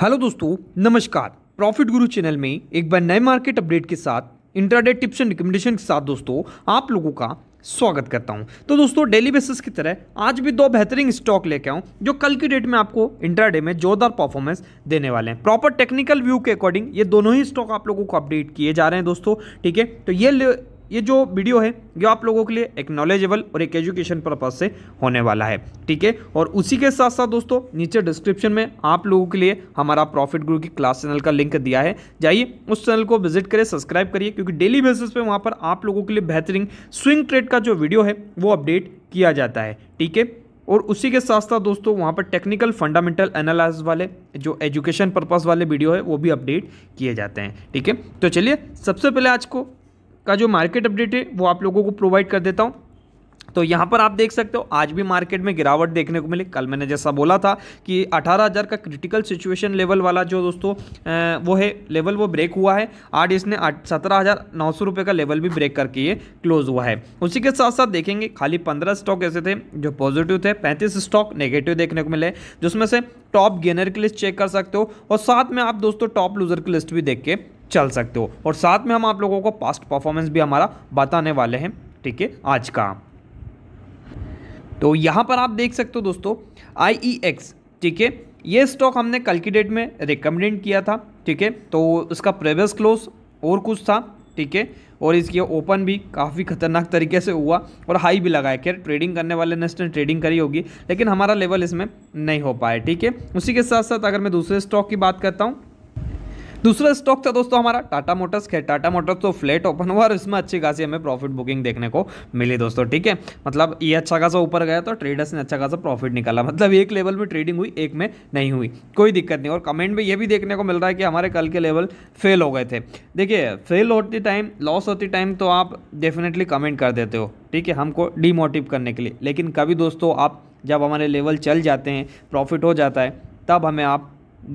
hello दोस्तों नमस्कार profit गुरु चैनल में एक बार नए मार्केट अपडेट के साथ इंट्राडे टिप्स एंड रिकमेंडेशन के साथ दोस्तों आप लोगों का स्वागत करता हूं तो दोस्तों डेली बेसिस की तरह आज भी दो बेहतरीन स्टॉक लेके आऊं जो कल की डेट में आपको इंट्राडे में जोरदार परफॉर्मेंस देने वाले हैं प्रॉपर टेक्निकल व्यू के अकॉर्डिंग ये दोनों ही स्टॉक आप लोगों को अपडेट किए जा रहे हैं दोस्तों ठीक है तो ये ये जो वीडियो है ये आप लोगों के लिए एक नॉलेजेबल और एक एजुकेशन पर्पज से होने वाला है ठीक है और उसी के साथ साथ दोस्तों नीचे डिस्क्रिप्शन में आप लोगों के लिए हमारा प्रॉफिट गुरु की क्लास चैनल का लिंक दिया है जाइए उस चैनल को विजिट करें सब्सक्राइब करिए क्योंकि डेली बेसिस पे वहाँ पर आप लोगों के लिए बेहतरीन स्विंग ट्रेड का जो वीडियो है वो अपडेट किया जाता है ठीक है और उसी के साथ साथ दोस्तों वहाँ पर टेक्निकल फंडामेंटल एनालिस वाले जो एजुकेशन पर्पज़ वाले वीडियो है वो भी अपडेट किए जाते हैं ठीक है तो चलिए सबसे पहले आज को का जो मार्केट अपडेट है वो आप लोगों को प्रोवाइड कर देता हूँ तो यहाँ पर आप देख सकते हो आज भी मार्केट में गिरावट देखने को मिली कल मैंने जैसा बोला था कि 18000 का क्रिटिकल सिचुएशन लेवल वाला जो दोस्तों वो है लेवल वो ब्रेक हुआ है आज इसने सत्रह हज़ार नौ सौ रुपये का लेवल भी ब्रेक करके ये क्लोज हुआ है उसी के साथ साथ देखेंगे खाली पंद्रह स्टॉक ऐसे थे जो पॉजिटिव थे पैंतीस स्टॉक नेगेटिव देखने को मिले जिसमें से टॉप गेनर की लिस्ट चेक कर सकते हो और साथ में आप दोस्तों टॉप लूजर की लिस्ट भी देख के चल सकते हो और साथ में हम आप लोगों को पास्ट परफॉर्मेंस भी हमारा बताने वाले हैं ठीक है आज का तो यहाँ पर आप देख सकते हो दोस्तों आई e ठीक है ये स्टॉक हमने कल की डेट में रिकमेंडेड किया था ठीक है तो इसका प्रीवियस क्लोज और कुछ था ठीक है और इसके ओपन भी काफ़ी खतरनाक तरीके से हुआ और हाई भी लगाया खैर ट्रेडिंग करने वाले ने इसने ट्रेडिंग करी होगी लेकिन हमारा लेवल इसमें नहीं हो पाया ठीक है उसी के साथ साथ अगर मैं दूसरे स्टॉक की बात करता हूँ दूसरा स्टॉक था दोस्तों हमारा टाटा मोटर्स है टाटा मोटर्स तो फ्लैट ओपन हुआ और इसमें अच्छी खासी हमें प्रॉफिट बुकिंग देखने को मिली दोस्तों ठीक है मतलब ये अच्छा खासा ऊपर गया तो ट्रेडर्स ने अच्छा खासा प्रॉफिट निकाला मतलब एक लेवल में ट्रेडिंग हुई एक में नहीं हुई कोई दिक्कत नहीं और कमेंट में ये भी देखने को मिल रहा है कि हमारे कल के लेवल फेल हो गए थे देखिए फेल होते टाइम लॉस होते टाइम तो आप डेफिनेटली कमेंट कर देते हो ठीक है हमको डीमोटिव करने के लिए लेकिन कभी दोस्तों आप जब हमारे लेवल चल जाते हैं प्रॉफिट हो जाता है तब हमें आप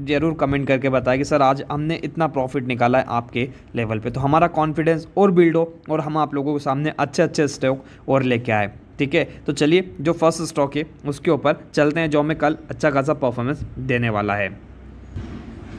ज़रूर कमेंट करके बताएं कि सर आज हमने इतना प्रॉफिट निकाला है आपके लेवल पे तो हमारा कॉन्फिडेंस और बिल्ड हो और हम आप लोगों के सामने अच्छे अच्छे स्टॉक और लेके आए ठीक है तो चलिए जो फर्स्ट स्टॉक है उसके ऊपर चलते हैं जो हमें कल अच्छा खासा परफॉर्मेंस देने वाला है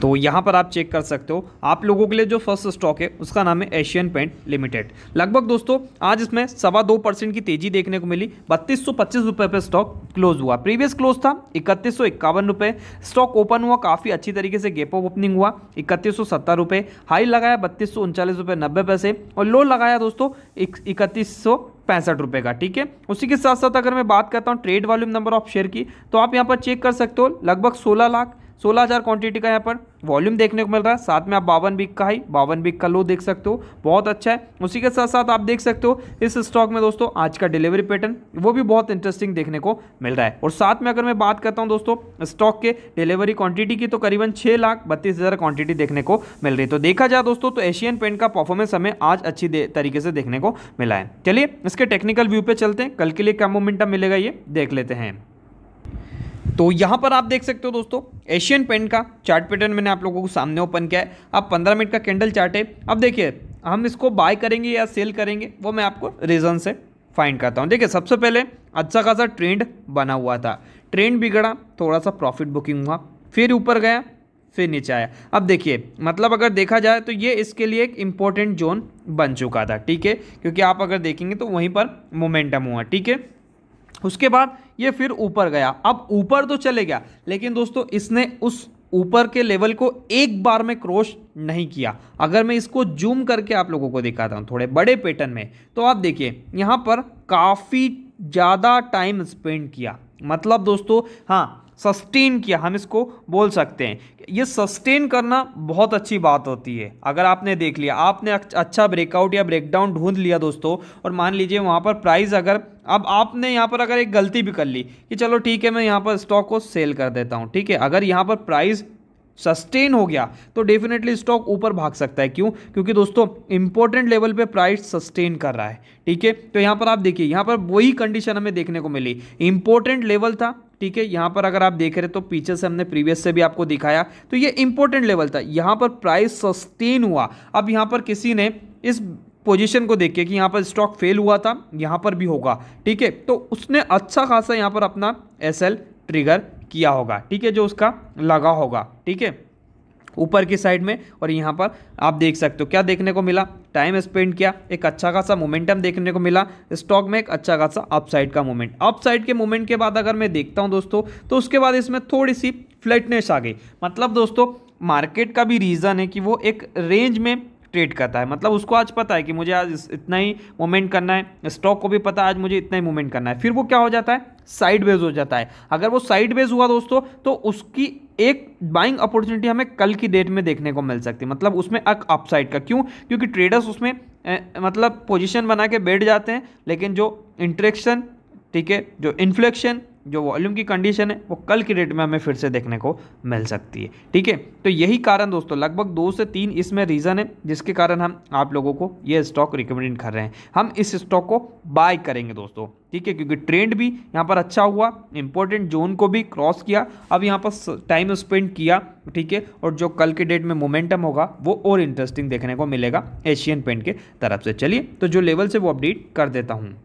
तो यहाँ पर आप चेक कर सकते हो आप लोगों के लिए जो फर्स्ट स्टॉक है उसका नाम है एशियन पेंट लिमिटेड लगभग दोस्तों आज इसमें सवा दो परसेंट की तेजी देखने को मिली बत्तीस सौ पच्चीस रुपये पर स्टॉक क्लोज हुआ प्रीवियस क्लोज था इकतीस सौ इक्यावन रुपये स्टॉक ओपन हुआ काफ़ी अच्छी तरीके से गेप ऑफ ओपनिंग हुआ इकतीस सौ सत्तर रुपये हाई लगाया बत्तीस सौ उनचालीस रुपये नब्बे पैसे और लो लगाया दोस्तों इकतीस सौ पैंसठ रुपये का ठीक है उसी के साथ साथ अगर मैं बात करता हूँ trade volume number of share की तो आप यहाँ पर चेक कर सकते हो लगभग सोलह लाख सोलह हज़ार क्वान्टिटी का यहाँ पर वॉल्यूम देखने को मिल रहा है साथ में आप बावन बिक का हाई बावन बिक का लो देख सकते हो बहुत अच्छा है उसी के साथ साथ आप देख सकते हो इस स्टॉक में दोस्तों आज का डिलीवरी पैटर्न वो भी बहुत इंटरेस्टिंग देखने को मिल रहा है और साथ में अगर मैं बात करता हूँ दोस्तों स्टॉक के डिलीवरी क्वांटिटी की तो करीबन छः लाख बत्तीस हज़ार क्वांटिटी देखने को मिल रही तो देखा जाए दोस्तों तो एशियन पेंट का परफॉर्मेंस हमें आज अच्छी तरीके से देखने को मिला है चलिए इसके टेक्निकल व्यू पर चलते हैं कल के लिए क्या मोमेंटम मिलेगा ये देख लेते हैं तो यहाँ पर आप देख सकते हो दोस्तों एशियन पेंट का चार्ट पैटर्न मैंने आप लोगों को सामने ओपन किया है अब पंद्रह मिनट का कैंडल चार्ट है अब देखिए हम इसको बाय करेंगे या सेल करेंगे वो मैं आपको रीज़न से फाइंड करता हूँ देखिए सबसे पहले अच्छा खासा ट्रेंड बना हुआ था ट्रेंड बिगड़ा थोड़ा सा प्रॉफिट बुकिंग हुआ फिर ऊपर गया फिर नीचे आया अब देखिए मतलब अगर देखा जाए तो ये इसके लिए एक इम्पोर्टेंट जोन बन चुका था ठीक है क्योंकि आप अगर देखेंगे तो वहीं पर मोमेंटम हुआ ठीक है उसके बाद ये फिर ऊपर गया अब ऊपर तो चले गया लेकिन दोस्तों इसने उस ऊपर के लेवल को एक बार में क्रॉस नहीं किया अगर मैं इसको जूम करके आप लोगों को दिखाता हूँ थोड़े बड़े पैटर्न में तो आप देखिए यहाँ पर काफ़ी ज़्यादा टाइम स्पेंड किया मतलब दोस्तों हाँ सस्टेन किया हम इसको बोल सकते हैं ये सस्टेन करना बहुत अच्छी बात होती है अगर आपने देख लिया आपने अच्छा ब्रेकआउट या ब्रेकडाउन ढूंढ लिया दोस्तों और मान लीजिए वहाँ पर प्राइस अगर अब आपने यहाँ पर अगर एक गलती भी कर ली कि चलो ठीक है मैं यहाँ पर स्टॉक को सेल कर देता हूँ ठीक है अगर यहाँ पर प्राइस सस्टेन हो गया तो डेफिनेटली स्टॉक ऊपर भाग सकता है क्यों क्योंकि दोस्तों इंपॉर्टेंट लेवल पे प्राइस सस्टेन कर रहा है ठीक है तो यहां पर आप देखिए यहां पर वही कंडीशन हमें देखने को मिली इंपॉर्टेंट लेवल था ठीक है यहां पर अगर आप देख रहे तो पीछे से हमने प्रीवियस से भी आपको दिखाया तो ये इंपॉर्टेंट लेवल था यहां पर प्राइस सस्टेन हुआ अब यहां पर किसी ने इस पोजीशन को देख के कि यहाँ पर स्टॉक फेल हुआ था यहाँ पर भी होगा ठीक है तो उसने अच्छा खासा यहाँ पर अपना एस ट्रिगर किया होगा ठीक है जो उसका लगा होगा ठीक है ऊपर की साइड में और यहाँ पर आप देख सकते हो क्या देखने को मिला टाइम स्पेंड किया एक अच्छा खासा मोमेंटम देखने को मिला स्टॉक में एक अच्छा खासा अपसाइड का मोमेंट अपसाइड के मोमेंट के बाद अगर मैं देखता हूँ दोस्तों तो उसके बाद इसमें थोड़ी सी फ्लैटनेस आ गई मतलब दोस्तों मार्केट का भी रीज़न है कि वो एक रेंज में ट्रेड करता है मतलब उसको आज पता है कि मुझे आज इतना ही मूवमेंट करना है स्टॉक को भी पता है आज मुझे इतना ही मूवमेंट करना है फिर वो क्या हो जाता है साइड वेज हो जाता है अगर वो साइड वेज हुआ दोस्तों तो उसकी एक बाइंग अपॉर्चुनिटी हमें कल की डेट में देखने को मिल सकती है मतलब उसमें अक अपसाइड का क्यों क्योंकि ट्रेडर्स उसमें ए, मतलब पोजिशन बना के बैठ जाते हैं लेकिन जो इंट्रेक्शन ठीक है जो इन्फ्लेक्शन जो वॉल्यूम की कंडीशन है वो कल की डेट में हमें फिर से देखने को मिल सकती है ठीक है तो यही कारण दोस्तों लगभग दो से तीन इसमें रीज़न है जिसके कारण हम आप लोगों को ये स्टॉक रिकमेंड कर रहे हैं हम इस स्टॉक को बाय करेंगे दोस्तों ठीक है क्योंकि ट्रेंड भी यहाँ पर अच्छा हुआ इंपॉर्टेंट जोन को भी क्रॉस किया अब यहाँ पर टाइम स्पेंड किया ठीक है और जो कल के डेट में मोमेंटम होगा वो और इंटरेस्टिंग देखने को मिलेगा एशियन पेंट के तरफ से चलिए तो जो लेवल से वो अपडेट कर देता हूँ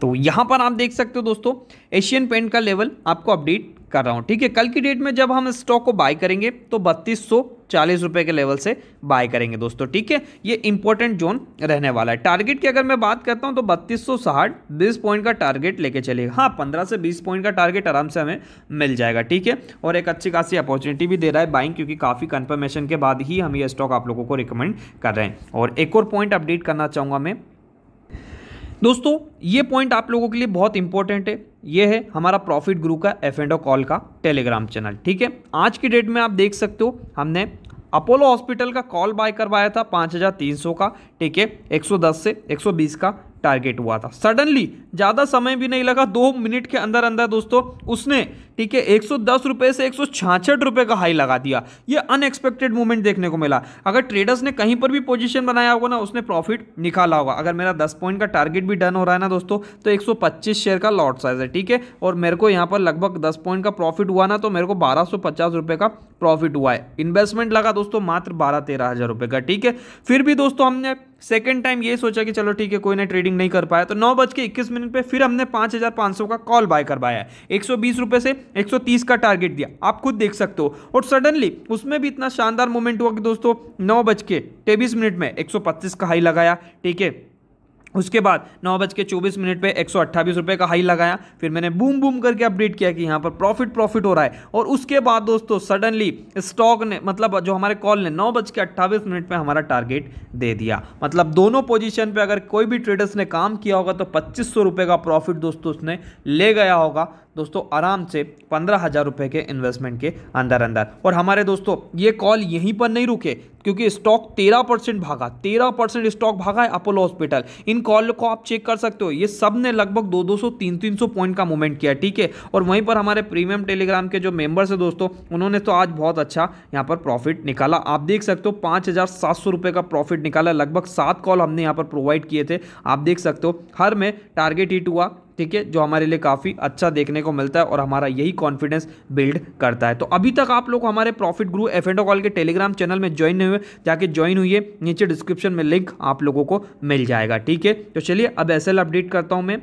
तो यहाँ पर आप देख सकते हो दोस्तों एशियन पेंट का लेवल आपको अपडेट कर रहा हूँ ठीक है कल की डेट में जब हम स्टॉक को बाय करेंगे तो बत्तीस सौ चालीस रुपये के लेवल से बाय करेंगे दोस्तों ठीक है ये इंपॉर्टेंट जोन रहने वाला है टारगेट की अगर मैं बात करता हूँ तो बत्तीस सौ साठ बीस पॉइंट का टारगेट लेके चलेगा हाँ पंद्रह से बीस पॉइंट का टारगेट आराम से हमें मिल जाएगा ठीक है और एक अच्छी खासी अपॉर्चुनिटी भी दे रहा है बाइंग क्योंकि काफ़ी कन्फर्मेशन के बाद ही हम ये स्टॉक आप लोगों को रिकमेंड कर रहे हैं और एक और पॉइंट अपडेट करना चाहूँगा मैं दोस्तों ये पॉइंट आप लोगों के लिए बहुत इंपॉर्टेंट है ये है हमारा प्रॉफिट ग्रुप का एफ एंड कॉल का टेलीग्राम चैनल ठीक है आज की डेट में आप देख सकते हो हमने अपोलो हॉस्पिटल का कॉल बाय करवाया था 5300 का ठीक है 110 से 120 का टारगेट हुआ था सडनली ज़्यादा समय भी नहीं लगा दो मिनट के अंदर अंदर दोस्तों उसने ठीक है एक सौ से एक सौ का हाई लगा दिया ये अनएक्सपेक्टेड मूवमेंट देखने को मिला अगर ट्रेडर्स ने कहीं पर भी पोजीशन बनाया होगा ना उसने प्रॉफिट निकाला होगा अगर मेरा 10 पॉइंट का टारगेट भी डन हो रहा है ना दोस्तों तो 125 शेयर का लॉट साइज है ठीक है और मेरे को यहाँ पर लगभग दस पॉइंट का प्रॉफिट हुआ ना तो मेरे को बारह का प्रॉफिट हुआ है इन्वेस्टमेंट लगा दोस्तों मात्र बारह तेरह हजार रुपये का ठीक है फिर भी दोस्तों हमने सेकेंड टाइम ये सोचा कि चलो ठीक है कोई ना ट्रेडिंग नहीं कर पाया तो नौ बज के इक्कीस मिनट पर फिर हमने पाँच हज़ार पाँच सौ का कॉल बाय करवाया एक सौ बीस रुपये से एक सौ तीस का टारगेट दिया आप खुद देख सकते हो और सडनली उसमें भी इतना शानदार मोमेंट हुआ कि दोस्तों नौ बज के तेबीस मिनट में एक सौ पच्चीस का हाई लगाया ठीक है उसके बाद नौ बज के चौबीस मिनट पे एक सौ का हाई लगाया फिर मैंने बूम बूम करके अपडेट किया कि यहाँ पर प्रॉफिट प्रॉफिट हो रहा है और उसके बाद दोस्तों सडनली स्टॉक ने मतलब जो हमारे कॉल ने नौ बज के अट्ठावीस मिनट पर हमारा टारगेट दे दिया मतलब दोनों पोजीशन पे अगर कोई भी ट्रेडर्स ने काम किया होगा तो पच्चीस का प्रॉफिट दोस्तों उसने ले गया होगा दोस्तों आराम से पंद्रह हज़ार रुपये के इन्वेस्टमेंट के अंदर अंदर और हमारे दोस्तों ये कॉल यहीं पर नहीं रुके क्योंकि स्टॉक तेरह परसेंट भागा तेरह परसेंट स्टॉक भागा है अपोलो हॉस्पिटल इन कॉल को आप चेक कर सकते हो ये सब ने लगभग दो दो सौ तीन तीन सौ पॉइंट का मूवमेंट किया ठीक है और वहीं पर हमारे प्रीमियम टेलीग्राम के जो मेंबर्स है दोस्तों उन्होंने तो आज बहुत अच्छा यहाँ पर प्रॉफिट निकाला आप देख सकते हो पाँच हज़ार सात सौ रुपये का प्रॉफिट निकाला लगभग सात कॉल हमने यहाँ पर प्रोवाइड किए थे आप देख सकते हो हर में टारगेट हिट हुआ ठीक है जो हमारे लिए काफ़ी अच्छा देखने को मिलता है और हमारा यही कॉन्फिडेंस बिल्ड करता है तो अभी तक आप लोग हमारे profit group F and O call के टेलीग्राम चैनल में ज्वाइन नहीं हुए जाके ज्वाइन हुई नीचे डिस्क्रिप्शन में लिंक आप लोगों को मिल जाएगा ठीक है तो चलिए अब एस अपडेट करता हूँ मैं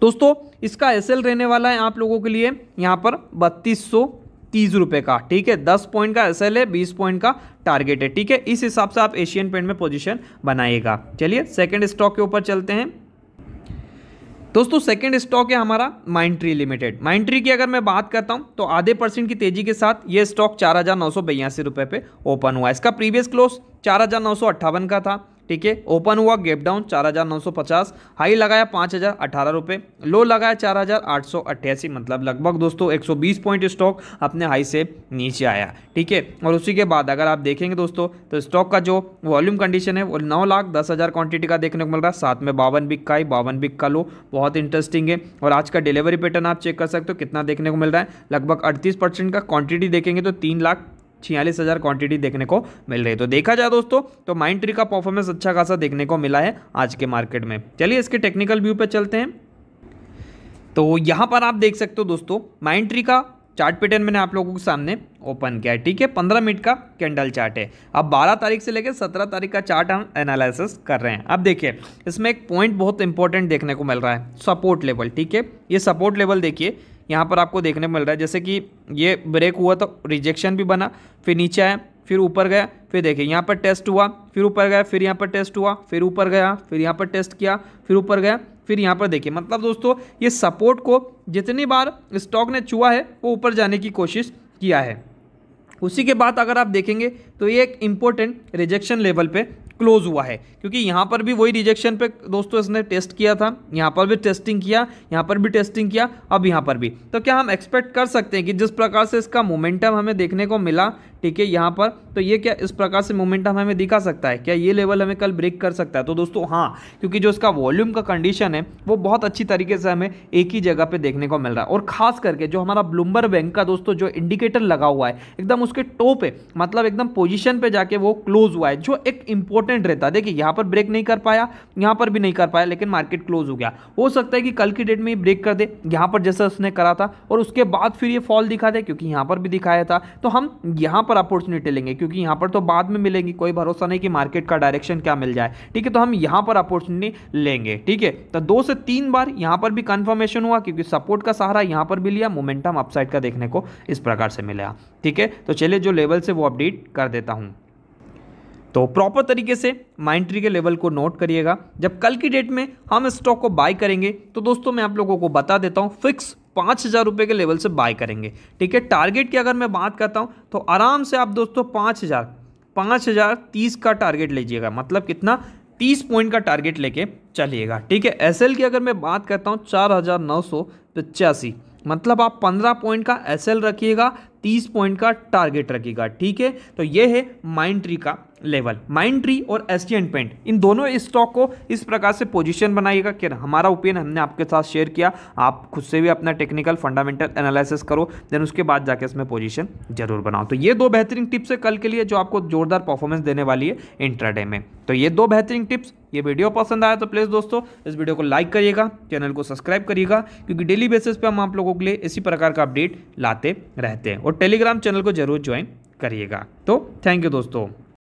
दोस्तों इसका एस रहने वाला है आप लोगों के लिए यहाँ पर बत्तीस तीस रुपये का ठीक है दस पॉइंट का एस है बीस पॉइंट का टारगेट है ठीक है इस हिसाब से आप एशियन पेंट में पोजीशन बनाइएगा चलिए सेकंड स्टॉक के ऊपर चलते हैं दोस्तों सेकंड स्टॉक है हमारा माइंड लिमिटेड माइंड की अगर मैं बात करता हूं तो आधे परसेंट की तेजी के साथ ये स्टॉक चार हज़ार नौ सौ बयासी रुपये पे ओपन हुआ इसका प्रीवियस क्लोज चार हज़ार नौ सौ अट्ठावन का था ठीक है ओपन हुआ गेप डाउन चार हज़ार नौ सौ पचास हाई लगाया पाँच हज़ार अठारह रुपए लो लगाया चार हज़ार आठ सौ अट्ठासी मतलब लगभग दोस्तों एक सौ बीस पॉइंट स्टॉक अपने हाई से नीचे आया ठीक है और उसी के बाद अगर आप देखेंगे दोस्तों तो स्टॉक का जो वॉल्यूम कंडीशन है वो नौ लाख दस हज़ार क्वांटिटी का देखने को मिल रहा है साथ में बावन बिक का ही बावन बिक का लो बहुत इंटरेस्टिंग है और आज का डिलीवरी पैटर्न आप चेक कर सकते हो कितना देखने को मिल रहा है लगभग अड़तीस परसेंट का क्वान्टिटी देखेंगे तो तीन लाख छियालीस हज़ार क्वान्टिटी देखने को मिल रही है तो देखा जाए दोस्तों तो माइंड ट्री का परफॉर्मेंस अच्छा खासा देखने को मिला है आज के मार्केट में चलिए इसके टेक्निकल व्यू पर चलते हैं तो यहाँ पर आप देख सकते हो दोस्तों माइंड ट्री का चार्ट पैटर्न मैंने आप लोगों के सामने ओपन किया है ठीक है पंद्रह मिनट का कैंडल चार्ट है अब बारह तारीख से लेकर सत्रह तारीख का चार्ट हम एनालिसिस कर रहे हैं अब देखिए इसमें एक पॉइंट बहुत इंपॉर्टेंट देखने को मिल रहा है सपोर्ट लेवल ठीक है ये सपोर्ट लेवल देखिए यहाँ पर आपको देखने को मिल रहा है जैसे कि ये ब्रेक हुआ तो रिजेक्शन भी बना फिर नीचे आया फिर ऊपर गया फिर देखिए यहाँ पर टेस्ट हुआ फिर ऊपर गया फिर यहाँ पर टेस्ट हुआ फिर ऊपर गया फिर यहाँ पर टेस्ट किया फिर ऊपर गया फिर यहाँ पर देखिए मतलब दोस्तों ये सपोर्ट को जितनी बार स्टॉक ने छुआ है वो ऊपर जाने की कोशिश किया है उसी के बाद अगर आप देखेंगे तो ये एक इम्पोर्टेंट रिजेक्शन लेवल पे क्लोज हुआ है क्योंकि यहाँ पर भी वही रिजेक्शन पे दोस्तों इसने टेस्ट किया था यहाँ पर भी टेस्टिंग किया यहाँ पर भी टेस्टिंग किया अब यहाँ पर भी तो क्या हम एक्सपेक्ट कर सकते हैं कि जिस प्रकार से इसका मोमेंटम हमें देखने को मिला ठीक है यहाँ पर तो ये क्या इस प्रकार से मोमेंटम हमें दिखा सकता है क्या ये लेवल हमें कल ब्रेक कर सकता है तो दोस्तों हाँ क्योंकि जो इसका वॉल्यूम का कंडीशन है वो बहुत अच्छी तरीके से हमें एक ही जगह पर देखने को मिल रहा है और खास करके जो हमारा ब्लूमबर बैंक का दोस्तों जो इंडिकेटर लगा हुआ है एकदम उसके टोप है मतलब एकदम पोजिशन पर जाके वो क्लोज हुआ है जो एक इंपॉर्टेंट रहता है देखिए यहाँ पर ब्रेक नहीं कर पाया यहाँ पर भी नहीं कर पाया लेकिन मार्केट क्लोज हो गया हो सकता है कि कल की डेट में ये ब्रेक कर दे यहाँ पर जैसा उसने करा था और उसके बाद फिर ये फॉल दिखा दे क्योंकि यहाँ पर भी दिखाया था तो हम यहाँ पर अपॉर्चुनिटी लेंगे क्योंकि यहाँ पर तो बाद में मिलेंगी कोई भरोसा नहीं कि मार्केट का डायरेक्शन क्या मिल जाए ठीक है तो हम यहाँ पर अपॉर्चुनिटी लेंगे ठीक है तो दो से तीन बार यहाँ पर भी कन्फर्मेशन हुआ क्योंकि सपोर्ट का सहारा यहाँ पर भी लिया मोमेंटम अपसाइड का देखने को इस प्रकार से मिला ठीक है तो चलिए जो लेवल से वो अपडेट कर देता हूँ तो प्रॉपर तरीके से माइंट्री के लेवल को नोट करिएगा जब कल की डेट में हम स्टॉक को बाय करेंगे तो दोस्तों मैं आप लोगों को बता देता हूँ फिक्स पाँच हज़ार रुपये के लेवल से बाय करेंगे ठीक है टारगेट की अगर मैं बात करता हूँ तो आराम से आप दोस्तों पाँच हज़ार पाँच हज़ार तीस का टारगेट लीजिएगा मतलब कितना तीस पॉइंट का टारगेट लेके चलिएगा ठीक है एस की अगर मैं बात करता हूँ चार हज़ार नौ सौ पचासी मतलब आप पंद्रह पॉइंट का एस रखिएगा तीस पॉइंट का टारगेट रखिएगा ठीक है तो ये है माइंड ट्री का लेवल माइंड ट्री और एस टी एंड पेंट इन दोनों स्टॉक को इस प्रकार से पोजीशन बनाइएगा कि हमारा ओपिनियन हमने आपके साथ शेयर किया आप खुद से भी अपना टेक्निकल फंडामेंटल एनालिसिस करो देन उसके बाद जाके इसमें पोजीशन जरूर बनाओ तो ये दो बेहतरीन टिप्स है कल के लिए जो आपको जोरदार परफॉर्मेंस देने वाली है इंट्राडे में तो ये दो बेहतरीन टिप्स ये वीडियो पसंद आया तो प्लीज़ दोस्तों इस वीडियो को लाइक करिएगा चैनल को सब्सक्राइब करिएगा क्योंकि डेली बेसिस पर हम आप लोगों के लिए इसी प्रकार का अपडेट लाते रहते हैं और टेलीग्राम चैनल को जरूर ज्वाइन करिएगा तो थैंक यू दोस्तों